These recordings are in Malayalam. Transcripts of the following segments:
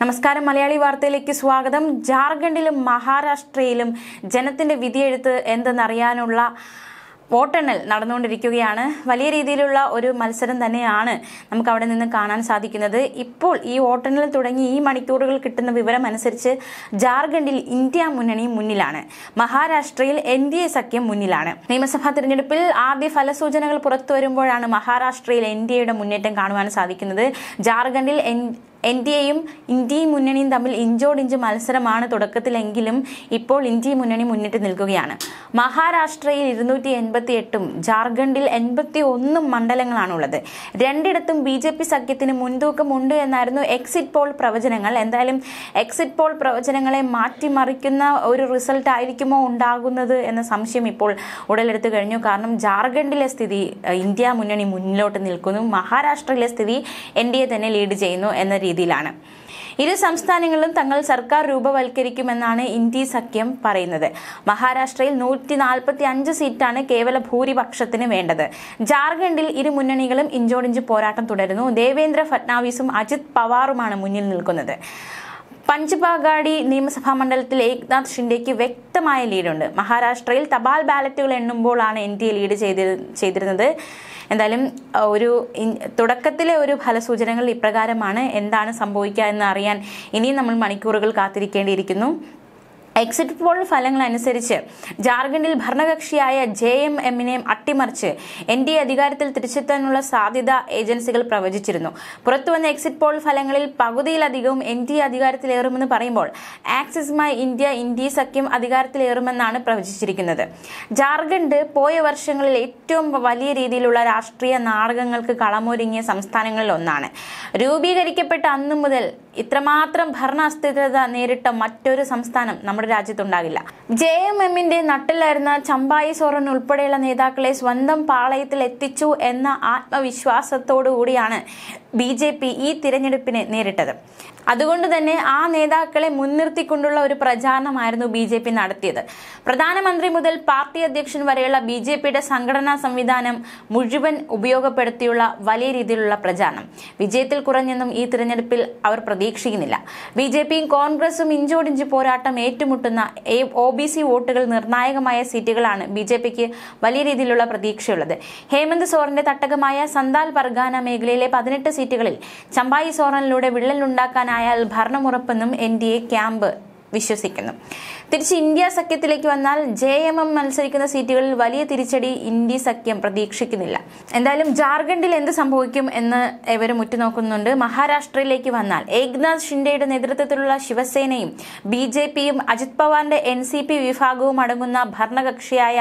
നമസ്കാരം മലയാളി വാർത്തയിലേക്ക് സ്വാഗതം ജാർഖണ്ഡിലും മഹാരാഷ്ട്രയിലും ജനത്തിന്റെ വിധിയെഴുത്ത് എന്തെന്നറിയാനുള്ള വോട്ടെണ്ണൽ നടന്നുകൊണ്ടിരിക്കുകയാണ് വലിയ രീതിയിലുള്ള ഒരു മത്സരം തന്നെയാണ് നമുക്ക് അവിടെ നിന്ന് കാണാൻ സാധിക്കുന്നത് ഇപ്പോൾ ഈ വോട്ടെണ്ണൽ തുടങ്ങി ഈ മണിക്കൂറുകൾ കിട്ടുന്ന വിവരം അനുസരിച്ച് ജാർഖണ്ഡിൽ ഇന്ത്യ മുന്നണി മുന്നിലാണ് മഹാരാഷ്ട്രയിൽ എൻ ഡി എ സഖ്യം മുന്നിലാണ് നിയമസഭാ തിരഞ്ഞെടുപ്പിൽ ആദ്യ ഫലസൂചനകൾ പുറത്തു വരുമ്പോഴാണ് മഹാരാഷ്ട്രയിൽ എൻ ഡി എയുടെ മുന്നേറ്റം കാണുവാൻ സാധിക്കുന്നത് ജാർഖണ്ഡിൽ എൻ ഡി എയും ഇന്ത്യയും മുന്നണിയും തമ്മിൽ ഇഞ്ചോടിഞ്ച് മത്സരമാണ് തുടക്കത്തിലെങ്കിലും ഇപ്പോൾ ഇന്ത്യ മുന്നണി മുന്നിട്ട് നിൽക്കുകയാണ് മഹാരാഷ്ട്രയിൽ ഇരുന്നൂറ്റി എൺപത്തി എട്ടും ജാർഖണ്ഡിൽ എൺപത്തി ഒന്നും മണ്ഡലങ്ങളാണുള്ളത് രണ്ടിടത്തും ബി ജെ പി സഖ്യത്തിന് മുൻതൂക്കമുണ്ട് എന്നായിരുന്നു എക്സിറ്റ് പോൾ പ്രവചനങ്ങൾ എന്തായാലും എക്സിറ്റ് പോൾ പ്രവചനങ്ങളെ മാറ്റിമറിക്കുന്ന ഒരു റിസൾട്ട് ആയിരിക്കുമോ ഉണ്ടാകുന്നത് എന്ന സംശയം ഇപ്പോൾ ഉടലെടുത്തു കഴിഞ്ഞു കാരണം ജാർഖണ്ഡിലെ സ്ഥിതി ഇന്ത്യ മുന്നണി മുന്നിലോട്ട് നിൽക്കുന്നു മഹാരാഷ്ട്രയിലെ സ്ഥിതി എൻ ഡി എ തന്നെ ലീഡ് ചെയ്യുന്നു എന്ന രീതി രീതിയിലാണ് ഇരു സംസ്ഥാനങ്ങളിലും തങ്ങൾ സർക്കാർ രൂപവൽക്കരിക്കുമെന്നാണ് ഇന്ത്യ സഖ്യം പറയുന്നത് മഹാരാഷ്ട്രയിൽ നൂറ്റി നാൽപ്പത്തി അഞ്ച് സീറ്റാണ് കേവല ഭൂരിപക്ഷത്തിന് വേണ്ടത് ജാർഖണ്ഡിൽ ഇരു മുന്നണികളും ഇഞ്ചോടിഞ്ച് പോരാട്ടം തുടരുന്നു ദേവേന്ദ്ര ഫട്നാവിസും അജിത് പവാറുമാണ് മുന്നിൽ നിൽക്കുന്നത് പഞ്ച്ബാഗാഡി നിയമസഭാ മണ്ഡലത്തിൽ ഏക്നാഥ് ഷിൻഡേക്ക് വ്യക്തമായ ലീഡുണ്ട് മഹാരാഷ്ട്രയിൽ തപാൽ ബാലറ്റുകൾ എണ്ണുമ്പോഴാണ് എൻ ഡി എ ലീഡ് ചെയ്തിരുന്നത് എന്തായാലും ഒരു തുടക്കത്തിലെ ഒരു ഫലസൂചനകൾ ഇപ്രകാരമാണ് എന്താണ് സംഭവിക്കുക എന്ന് അറിയാൻ ഇനിയും നമ്മൾ മണിക്കൂറുകൾ കാത്തിരിക്കേണ്ടിയിരിക്കുന്നു എക്സിറ്റ് പോൾ ഫലങ്ങൾ അനുസരിച്ച് ജാർഖണ്ഡിൽ ഭരണകക്ഷിയായ ജെ എം എമ്മിനെയും അട്ടിമറിച്ച് എൻ ഡി എ അധികാരത്തിൽ തിരിച്ചെത്താനുള്ള സാധ്യത ഏജൻസികൾ പ്രവചിച്ചിരുന്നു പുറത്തുവന്ന എക്സിറ്റ് പോൾ ഫലങ്ങളിൽ പകുതിയിലധികവും എൻ ഡി എ അധികാരത്തിലേറുമെന്ന് പറയുമ്പോൾ ആക്സിസ്മായി ഇന്ത്യ ഇന്ത്യ സഖ്യം അധികാരത്തിലേറുമെന്നാണ് പ്രവചിച്ചിരിക്കുന്നത് ജാർഖണ്ഡ് പോയ വർഷങ്ങളിൽ ഏറ്റവും വലിയ രീതിയിലുള്ള രാഷ്ട്രീയ നാടകങ്ങൾക്ക് കളമൊരുങ്ങിയ സംസ്ഥാനങ്ങളിൽ ഒന്നാണ് രൂപീകരിക്കപ്പെട്ട അന്നു മുതൽ ഇത്രമാത്രം ഭരണ അസ്ഥിരത നേരിട്ട മറ്റൊരു സംസ്ഥാനം നമ്മുടെ രാജ്യത്തുണ്ടാകില്ല ജെ എം എമ്മിന്റെ നട്ടിലായിരുന്ന ചമ്പായി സോറൻ ഉൾപ്പെടെയുള്ള നേതാക്കളെ സ്വന്തം പാളയത്തിൽ എത്തിച്ചു എന്ന ആത്മവിശ്വാസത്തോടു കൂടിയാണ് ബി ജെ പി ഈ തിരഞ്ഞെടുപ്പിനെ നേരിട്ടത് അതുകൊണ്ട് തന്നെ ആ നേതാക്കളെ മുൻനിർത്തിക്കൊണ്ടുള്ള ഒരു പ്രചാരണമായിരുന്നു ബി ജെ പി നടത്തിയത് പ്രധാനമന്ത്രി മുതൽ പാർട്ടി അധ്യക്ഷൻ വരെയുള്ള ബി ജെ പിയുടെ സംഘടനാ സംവിധാനം മുഴുവൻ ഉപയോഗപ്പെടുത്തിയുള്ള വലിയ രീതിയിലുള്ള പ്രചാരണം വിജയത്തിൽ കുറഞ്ഞെന്നും ഈ തിരഞ്ഞെടുപ്പിൽ അവർ പ്രതീക്ഷിക്കുന്നില്ല ബി ജെ പിയും കോൺഗ്രസും ഇഞ്ചോടിഞ്ച് പോരാട്ടം ഏറ്റുമുട്ടുന്ന ഒ ബി സി വോട്ടുകൾ നിർണായകമായ സീറ്റുകളാണ് ബി ജെ പിക്ക് വലിയ രീതിയിലുള്ള പ്രതീക്ഷയുള്ളത് ഹേമന്ത് സോറന്റെ തട്ടകമായ സന്താൽ പർഗാന മേഖലയിലെ പതിനെട്ട് സീറ്റുകളിൽ ചമ്പായി സോറനിലൂടെ വിള്ളലുണ്ടാക്കാൻ അയാൾ ഭരണമുറപ്പെന്നും എൻ ഡി എ ക്യാമ്പ് വിശ്വസിക്കുന്നു തിരിച്ച് ഇന്ത്യ സഖ്യത്തിലേക്ക് വന്നാൽ ജെ എം എം മത്സരിക്കുന്ന സീറ്റുകളിൽ വലിയ തിരിച്ചടി ഇന്ത്യ സഖ്യം പ്രതീക്ഷിക്കുന്നില്ല എന്തായാലും ജാർഖണ്ഡിൽ എന്ത് സംഭവിക്കും എന്ന് ഇവരും ഉറ്റുനോക്കുന്നുണ്ട് മഹാരാഷ്ട്രയിലേക്ക് വന്നാൽ ഏക്നാഥ് ഷിൻഡെയുടെ നേതൃത്വത്തിലുള്ള ശിവസേനയും ബി ജെ പിയും അജിത് പവാറിന്റെ എൻ സി പി വിഭാഗവും അടങ്ങുന്ന ഭരണകക്ഷിയായ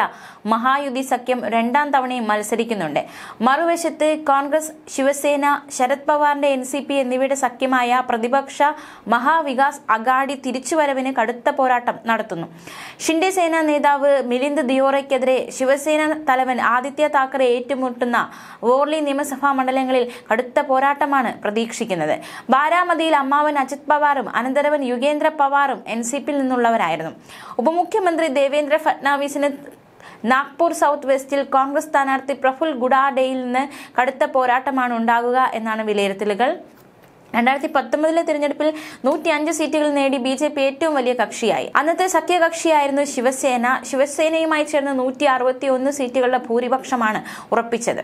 മഹായുതി സഖ്യം രണ്ടാം തവണയും മത്സരിക്കുന്നുണ്ട് മറുവശത്ത് കോൺഗ്രസ് ശിവസേന ശരത് പവാറിന്റെ എൻ സി പി എന്നിവയുടെ സഖ്യമായ പ്രതിപക്ഷ മഹാവികാസ് അഗാഡി തിരിച്ചുവരവ് വരവിന് കടുത്ത പോരാട്ടം നടത്തുന്നു ഷിൻഡെ സേന നേതാവ് മിലിന്ദ് ദിയോറയ്ക്കെതിരെ ശിവസേന തലവൻ ആദിത്യ താക്കറെ ഏറ്റുമുട്ടുന്ന വോർലി നിയമസഭാ മണ്ഡലങ്ങളിൽ കടുത്ത പോരാട്ടമാണ് പ്രതീക്ഷിക്കുന്നത് ബാരാമതിയിൽ അമ്മാവൻ അജിത് പവാറും അനന്തരവൻ യുഗേന്ദ്ര പവാറും എൻ സി പിയിൽ നിന്നുള്ളവരായിരുന്നു ഉപമുഖ്യമന്ത്രി ദേവേന്ദ്ര ഫട്നാവിസിന് നാഗ്പൂർ സൗത്ത് വെസ്റ്റിൽ കോൺഗ്രസ് സ്ഥാനാർത്ഥി പ്രഫുൽ ഗുഡാഡെയിൽ നിന്ന് കടുത്ത പോരാട്ടമാണ് ഉണ്ടാകുക എന്നാണ് വിലയിരുത്തലുകൾ രണ്ടായിരത്തി പത്തൊമ്പതിലെ തിരഞ്ഞെടുപ്പിൽ നൂറ്റി അഞ്ച് സീറ്റുകൾ നേടി ബി ജെ പി ഏറ്റവും വലിയ കക്ഷിയായി അന്നത്തെ സഖ്യകക്ഷിയായിരുന്നു ശിവസേന ശിവസേനയുമായി ചേർന്ന് നൂറ്റി അറുപത്തി ഒന്ന് സീറ്റുകളുടെ ഭൂരിപക്ഷമാണ് ഉറപ്പിച്ചത്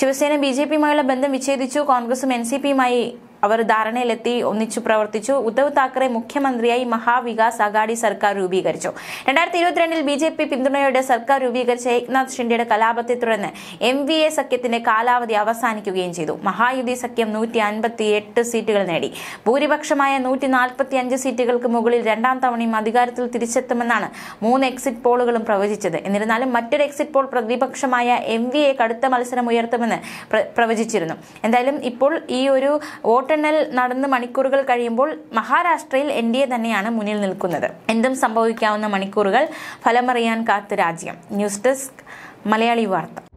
ശിവസേന ബി ജെ പിയുമായുള്ള ബന്ധം വിച്ഛേദിച്ചു കോൺഗ്രസും എൻ സി പിയുമായി അവർ ധാരണയിലെത്തി ഒന്നിച്ചു പ്രവർത്തിച്ചു ഉദ്ധവ് താക്കറെ മുഖ്യമന്ത്രിയായി മഹാവികാസ് അഗാഡി സർക്കാർ രൂപീകരിച്ചു രണ്ടായിരത്തി ഇരുപത്തിരണ്ടിൽ ബി ജെ പി പിന്തുണയോടെ സർക്കാർ രൂപീകരിച്ച ഏക്നാഥ് ഷിൻഡിയുടെ കലാപത്തെ തുടർന്ന് എം വി എ സഖ്യത്തിന്റെ കാലാവധി അവസാനിക്കുകയും ചെയ്തു മഹായുതി സഖ്യം നൂറ്റി അൻപത്തി എട്ട് സീറ്റുകൾ നേടി ഭൂരിപക്ഷമായ നൂറ്റി നാൽപ്പത്തി അഞ്ച് സീറ്റുകൾക്ക് മുകളിൽ രണ്ടാം തവണയും അധികാരത്തിൽ തിരിച്ചെത്തുമെന്നാണ് മൂന്ന് എക്സിറ്റ് പോളുകളും പ്രവചിച്ചത് എന്നിരുന്നാലും മറ്റൊരു എക്സിറ്റ് പോൾ പ്രതിപക്ഷമായ എം വി എ കടുത്ത മത്സരം ഉയർത്തുമെന്ന് പ്രവചിച്ചിരുന്നു എന്തായാലും ഇപ്പോൾ ഈ ഒരു വോട്ട് വോട്ടെണ്ണൽ നടന്ന് മണിക്കൂറുകൾ കഴിയുമ്പോൾ മഹാരാഷ്ട്രയിൽ എൻ ഡി എ തന്നെയാണ് മുന്നിൽ നിൽക്കുന്നത് എന്തും സംഭവിക്കാവുന്ന മണിക്കൂറുകൾ ഫലമറിയാൻ കാത്ത് രാജ്യം ന്യൂസ് ഡെസ്ക് മലയാളി വാർത്ത